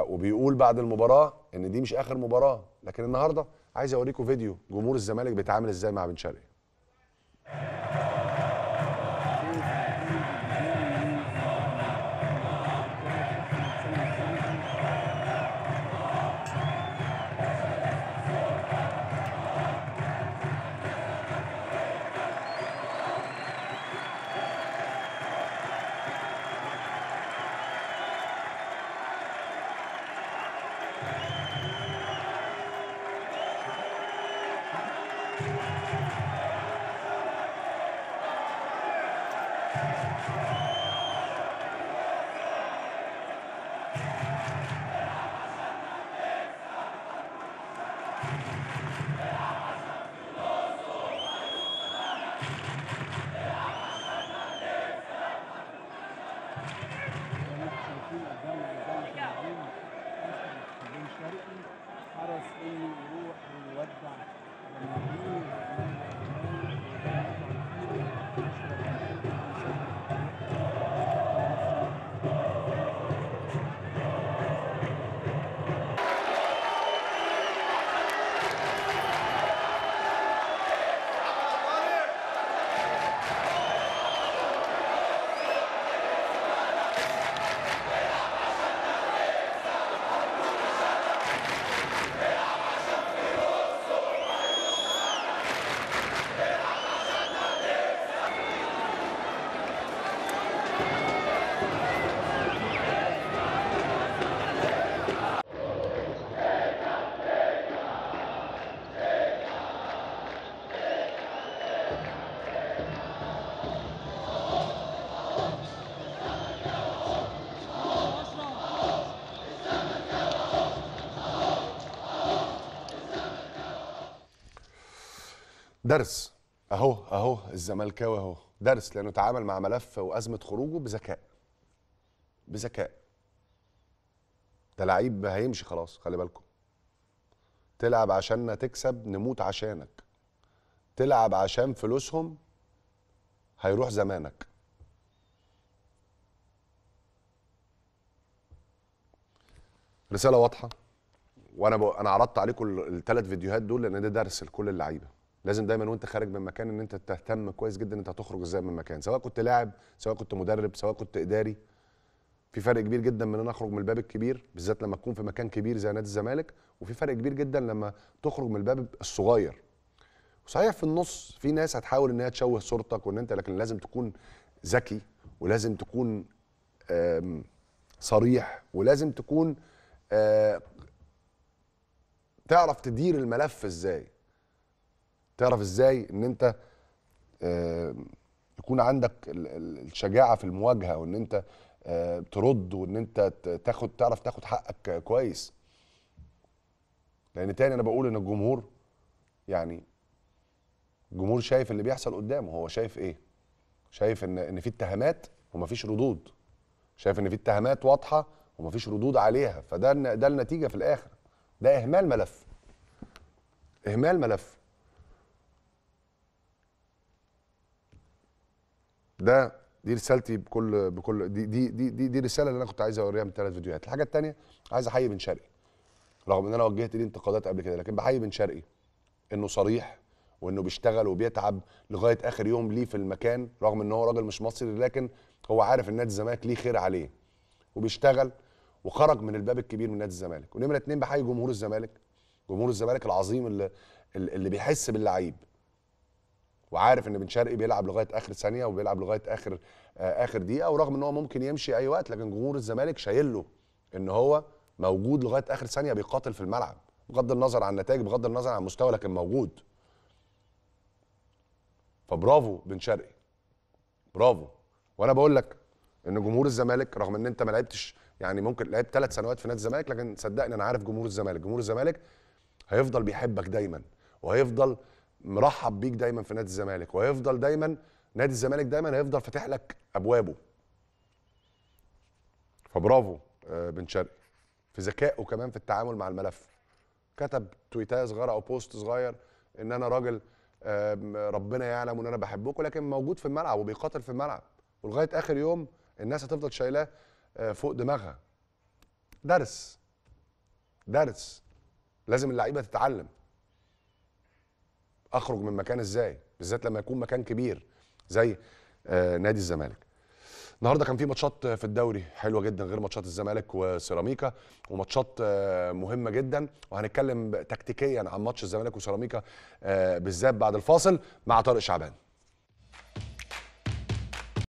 وبيقول بعد المباراه ان دي مش اخر مباراه لكن النهارده عايز اوريكم فيديو جمهور الزمالك بيتعامل ازاي مع بن شرقي すごい درس اهو اهو الزملكاوي اهو درس لانه تعامل مع ملف وازمه خروجه بذكاء بذكاء ده لعيب هيمشي خلاص خلي بالكم تلعب عشاننا تكسب نموت عشانك تلعب عشان فلوسهم هيروح زمانك رساله واضحه وانا ب... انا عرضت عليكم الثلاث فيديوهات دول لان ده درس لكل اللعيبه لازم دايما وانت خارج من مكان ان انت تهتم كويس جدا انت هتخرج ازاي من مكان سواء كنت لاعب سواء كنت مدرب سواء كنت اداري في فرق كبير جدا من ان اخرج من الباب الكبير بالذات لما تكون في مكان كبير زي نادي الزمالك وفي فرق كبير جدا لما تخرج من الباب الصغير صحيح في النص في ناس هتحاول ان هي تشوه صورتك وان انت لكن لازم تكون ذكي ولازم تكون صريح ولازم تكون آه، تعرف تدير الملف ازاي تعرف ازاي ان انت آه، يكون عندك الشجاعه في المواجهه وان انت آه، ترد وان انت تاخد تعرف تاخد حقك كويس لان تاني انا بقول ان الجمهور يعني الجمهور شايف اللي بيحصل قدامه هو شايف ايه شايف ان ان في اتهامات ومفيش ردود شايف ان في اتهامات واضحه ومفيش ردود عليها فده ده النتيجه في الاخر ده اهمال ملف اهمال ملف ده دي رسالتي بكل بكل دي دي دي دي, دي الرساله اللي انا كنت عايز اوريها من ثلاث فيديوهات الحاجه الثانيه عايز احيي بن شرقي رغم ان انا وجهت ليه انتقادات قبل كده لكن بحيي بن شرقي انه صريح وانه بيشتغل وبيتعب لغايه اخر يوم ليه في المكان رغم ان هو راجل مش مصري لكن هو عارف ان نادي الزمالك ليه خير عليه وبيشتغل وخرج من الباب الكبير من نادي الزمالك ونمره اتنين بحيي جمهور الزمالك جمهور الزمالك العظيم اللي اللي بيحس باللعيب وعارف ان بن شرقي بيلعب لغايه اخر ثانيه وبيلعب لغايه اخر آه، اخر دقيقه ورغم ان هو ممكن يمشي اي وقت لكن جمهور الزمالك شايل له ان هو موجود لغايه اخر ثانيه بيقاتل في الملعب بغض النظر عن النتائج بغض النظر عن المستوى لكن موجود فبرافو بن شرقي برافو وانا بقول لك ان جمهور الزمالك رغم ان انت ما لعبتش يعني ممكن لعبت ثلاث سنوات في نادي الزمالك لكن صدقني انا عارف جمهور الزمالك جمهور الزمالك هيفضل بيحبك دايما وهيفضل مرحب بيك دايما في نادي الزمالك وهيفضل دايما نادي الزمالك دايما هيفضل فاتح لك ابوابه فبرافو آه، بن شرقي في ذكائه كمان في التعامل مع الملف كتب تويتات صغيره او بوست صغير ان انا راجل ربنا يعلم ان انا بحبكم لكن موجود في الملعب وبيقاتل في الملعب ولغايه اخر يوم الناس هتفضل شايلاه آه، فوق دماغها درس درس لازم اللعيبه تتعلم اخرج من مكان ازاي بالذات لما يكون مكان كبير زي آه، نادي الزمالك النهارده كان في ماتشات في الدوري حلوه جدا غير ماتشات الزمالك وسيراميكا وماتشات آه، مهمه جدا وهنتكلم تكتيكيا عن ماتش الزمالك وسيراميكا آه، بالذات بعد الفاصل مع طارق شعبان